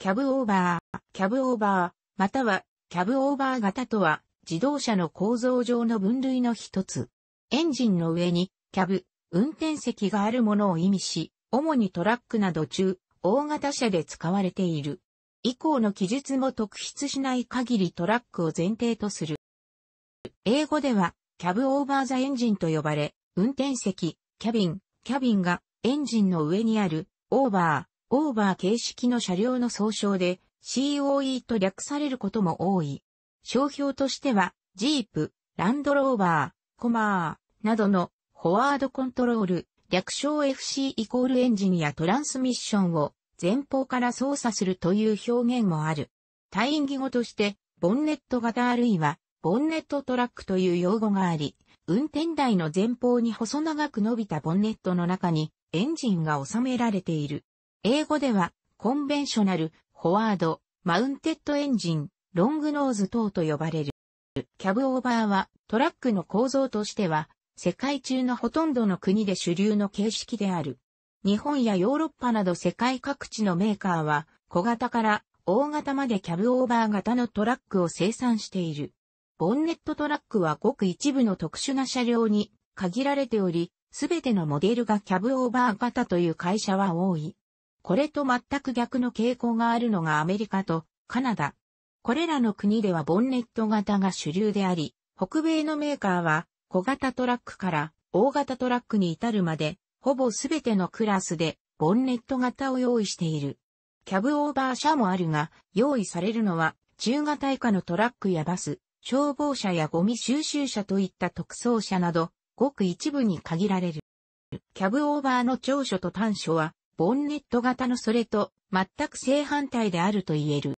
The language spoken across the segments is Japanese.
キャブオーバー、キャブオーバー、または、キャブオーバー型とは、自動車の構造上の分類の一つ。エンジンの上に、キャブ、運転席があるものを意味し、主にトラックなど中、大型車で使われている。以降の記述も特筆しない限りトラックを前提とする。英語では、キャブオーバーザエンジンと呼ばれ、運転席、キャビン、キャビンがエンジンの上にある、オーバー、オーバー形式の車両の総称で COE と略されることも多い。商標としては、ジープ、ランドローバー、コマー、などのフォワードコントロール、略称 FC イコールエンジニアトランスミッションを前方から操作するという表現もある。対義語として、ボンネット型あるいは、ボンネットトラックという用語があり、運転台の前方に細長く伸びたボンネットの中にエンジンが収められている。英語では、コンベンショナル、フォワード、マウンテッドエンジン、ロングノーズ等と呼ばれる。キャブオーバーは、トラックの構造としては、世界中のほとんどの国で主流の形式である。日本やヨーロッパなど世界各地のメーカーは、小型から大型までキャブオーバー型のトラックを生産している。ボンネットトラックはごく一部の特殊な車両に限られており、すべてのモデルがキャブオーバー型という会社は多い。これと全く逆の傾向があるのがアメリカとカナダ。これらの国ではボンネット型が主流であり、北米のメーカーは小型トラックから大型トラックに至るまで、ほぼすべてのクラスでボンネット型を用意している。キャブオーバー車もあるが、用意されるのは中型以下のトラックやバス、消防車やゴミ収集車といった特装車など、ごく一部に限られる。キャブオーバーの長所と短所は、ボンネット型のそれと全く正反対であると言える。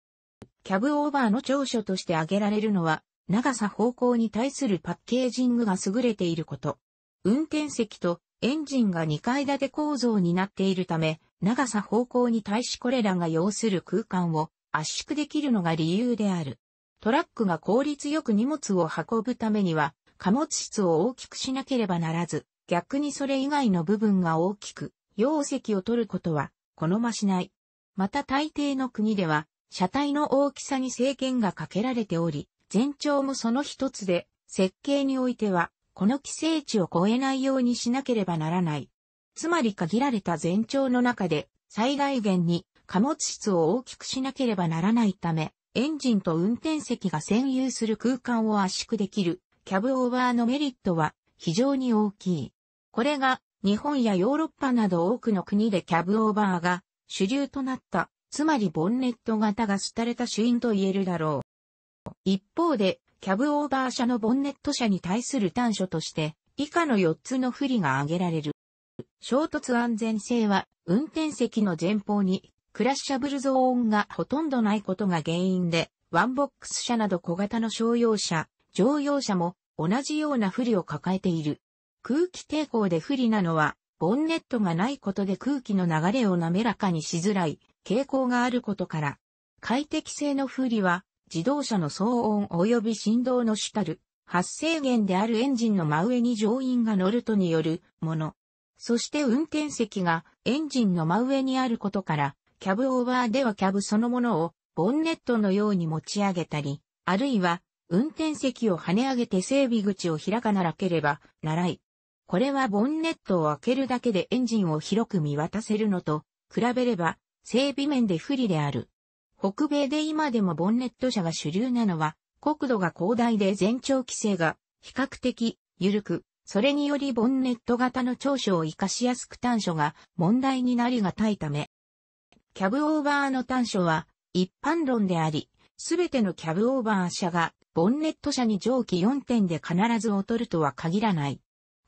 キャブオーバーの長所として挙げられるのは、長さ方向に対するパッケージングが優れていること。運転席とエンジンが2階建て構造になっているため、長さ方向に対しこれらが要する空間を圧縮できるのが理由である。トラックが効率よく荷物を運ぶためには、貨物室を大きくしなければならず、逆にそれ以外の部分が大きく、容積を取ることは好ましない。また大抵の国では、車体の大きさに制限がかけられており、全長もその一つで、設計においては、この規制値を超えないようにしなければならない。つまり限られた全長の中で、最大限に貨物室を大きくしなければならないため、エンジンと運転席が占有する空間を圧縮できる、キャブオーバーのメリットは非常に大きい。これが日本やヨーロッパなど多くの国でキャブオーバーが主流となった、つまりボンネット型が廃れた主因と言えるだろう。一方で、キャブオーバー車のボンネット車に対する短所として、以下の4つの不利が挙げられる。衝突安全性は、運転席の前方にクラッシャブルゾーンがほとんどないことが原因で、ワンボックス車など小型の商用車、乗用車も同じような不利を抱えている。空気抵抗で不利なのは、ボンネットがないことで空気の流れを滑らかにしづらい傾向があることから、快適性の不利は、自動車の騒音及び振動の主たる発生源であるエンジンの真上に乗員が乗るとによるもの。そして運転席がエンジンの真上にあることから、キャブオーバーではキャブそのものをボンネットのように持ち上げたり、あるいは運転席を跳ね上げて整備口を開かならければならい。これはボンネットを開けるだけでエンジンを広く見渡せるのと、比べれば、整備面で不利である。北米で今でもボンネット車が主流なのは、国土が広大で全長規制が比較的緩く、それによりボンネット型の長所を活かしやすく短所が問題になりがたいため。キャブオーバーの短所は一般論であり、すべてのキャブオーバー車がボンネット車に上記4点で必ず劣るとは限らない。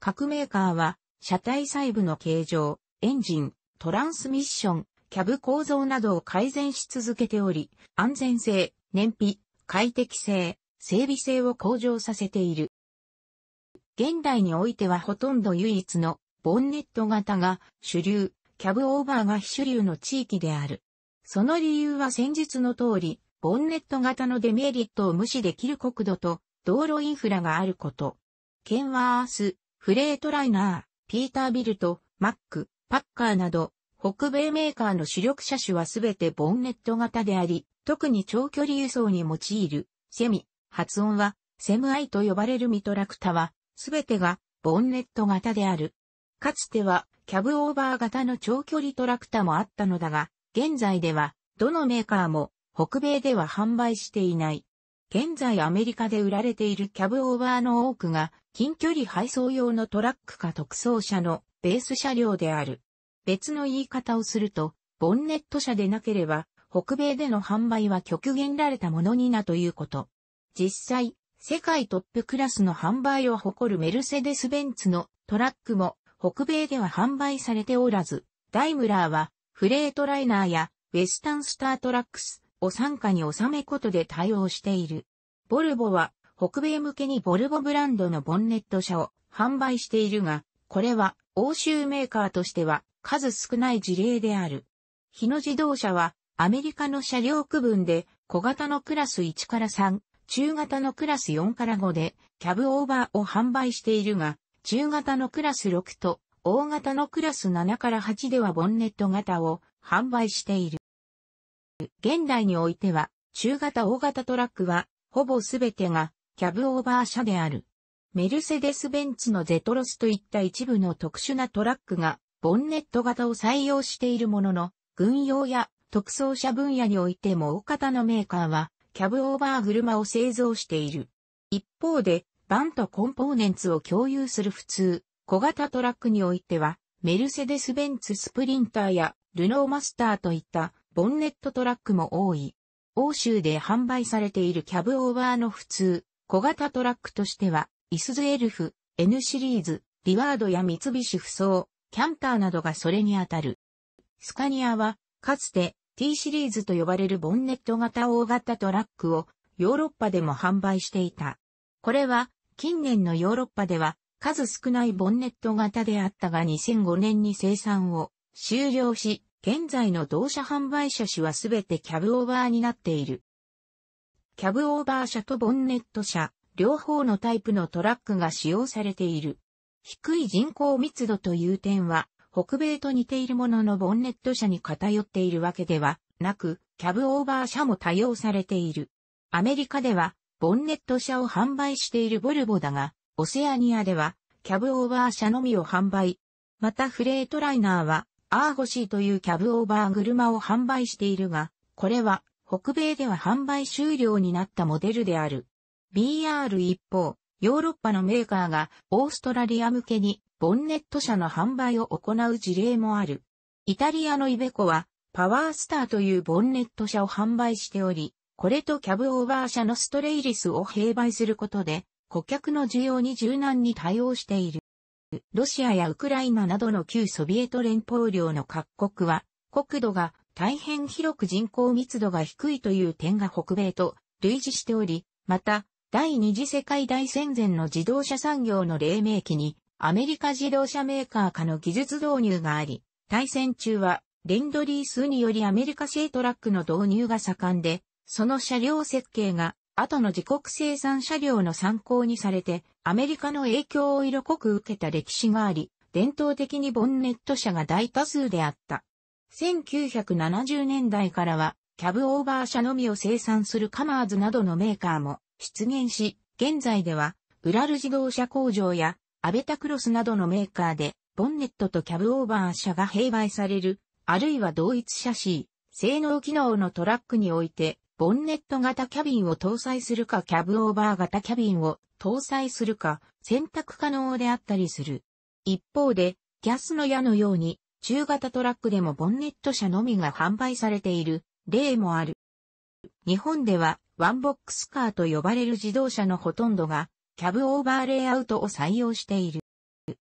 各メーカーは、車体細部の形状、エンジン、トランスミッション、キャブ構造などを改善し続けており、安全性、燃費、快適性、整備性を向上させている。現代においてはほとんど唯一のボンネット型が主流、キャブオーバーが非主流の地域である。その理由は先日の通り、ボンネット型のデメリットを無視できる国土と道路インフラがあること。ンは明日、フレートライナー、ピータービルト、マック、パッカーなど、北米メーカーの主力車種はすべてボンネット型であり、特に長距離輸送に用いる、セミ、発音は、セムアイと呼ばれるミトラクタは、すべてが、ボンネット型である。かつては、キャブオーバー型の長距離トラクタもあったのだが、現在では、どのメーカーも、北米では販売していない。現在アメリカで売られているキャブオーバーの多くが近距離配送用のトラックか特装車のベース車両である。別の言い方をすると、ボンネット車でなければ、北米での販売は極限られたものになということ。実際、世界トップクラスの販売を誇るメルセデス・ベンツのトラックも北米では販売されておらず、ダイムラーはフレートライナーやウェスタンスタートラックス、を傘下に収めことで対応している。ボルボは北米向けにボルボブランドのボンネット車を販売しているが、これは欧州メーカーとしては数少ない事例である。日野自動車はアメリカの車両区分で小型のクラス1から3、中型のクラス4から5でキャブオーバーを販売しているが、中型のクラス6と大型のクラス7から8ではボンネット型を販売している。現代においては、中型大型トラックは、ほぼすべてが、キャブオーバー車である。メルセデス・ベンツのゼトロスといった一部の特殊なトラックが、ボンネット型を採用しているものの、軍用や特装車分野においても大方のメーカーは、キャブオーバー車を製造している。一方で、バンとコンポーネンツを共有する普通、小型トラックにおいては、メルセデス・ベンツ・スプリンターやルノーマスターといったボンネットトラックも多い。欧州で販売されているキャブオーバーの普通、小型トラックとしては、イスズエルフ、N シリーズ、リワードや三菱不走、キャンターなどがそれにあたる。スカニアは、かつて T シリーズと呼ばれるボンネット型大型トラックをヨーロッパでも販売していた。これは、近年のヨーロッパでは数少ないボンネット型であったが2005年に生産を終了し、現在の同社販売車種はすべてキャブオーバーになっている。キャブオーバー車とボンネット車、両方のタイプのトラックが使用されている。低い人口密度という点は、北米と似ているもののボンネット車に偏っているわけではなく、キャブオーバー車も多用されている。アメリカでは、ボンネット車を販売しているボルボだが、オセアニアでは、キャブオーバー車のみを販売。またフレートライナーは、アーゴシーというキャブオーバー車を販売しているが、これは北米では販売終了になったモデルである。BR 一方、ヨーロッパのメーカーがオーストラリア向けにボンネット車の販売を行う事例もある。イタリアのイベコはパワースターというボンネット車を販売しており、これとキャブオーバー車のストレイリスを併売することで顧客の需要に柔軟に対応している。ロシアやウクライナなどの旧ソビエト連邦領の各国は、国土が大変広く人口密度が低いという点が北米と類似しており、また、第二次世界大戦前の自動車産業の黎明期に、アメリカ自動車メーカー化の技術導入があり、対戦中は、レンドリースによりアメリカ製トラックの導入が盛んで、その車両設計が後の自国生産車両の参考にされて、アメリカの影響を色濃く受けた歴史があり、伝統的にボンネット車が大多数であった。1970年代からは、キャブオーバー車のみを生産するカマーズなどのメーカーも出現し、現在では、ウラル自動車工場や、アベタクロスなどのメーカーで、ボンネットとキャブオーバー車が併売される、あるいは同一車シー、性能機能のトラックにおいて、ボンネット型キャビンを搭載するかキャブオーバー型キャビンを搭載するか選択可能であったりする。一方で、ギャスの矢のように中型トラックでもボンネット車のみが販売されている例もある。日本ではワンボックスカーと呼ばれる自動車のほとんどがキャブオーバーレイアウトを採用している。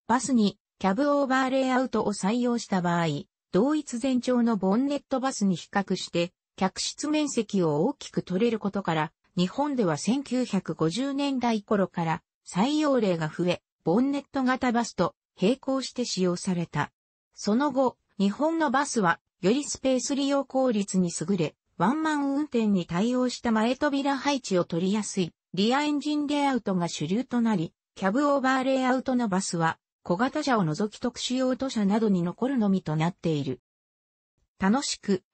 バスにキャブオーバーレイアウトを採用した場合、同一全長のボンネットバスに比較して客室面積を大きく取れることから、日本では1950年代頃から採用例が増え、ボンネット型バスと並行して使用された。その後、日本のバスはよりスペース利用効率に優れ、ワンマン運転に対応した前扉配置を取りやすいリアエンジンレイアウトが主流となり、キャブオーバーレイアウトのバスは小型車を除き特殊用途車などに残るのみとなっている。楽しく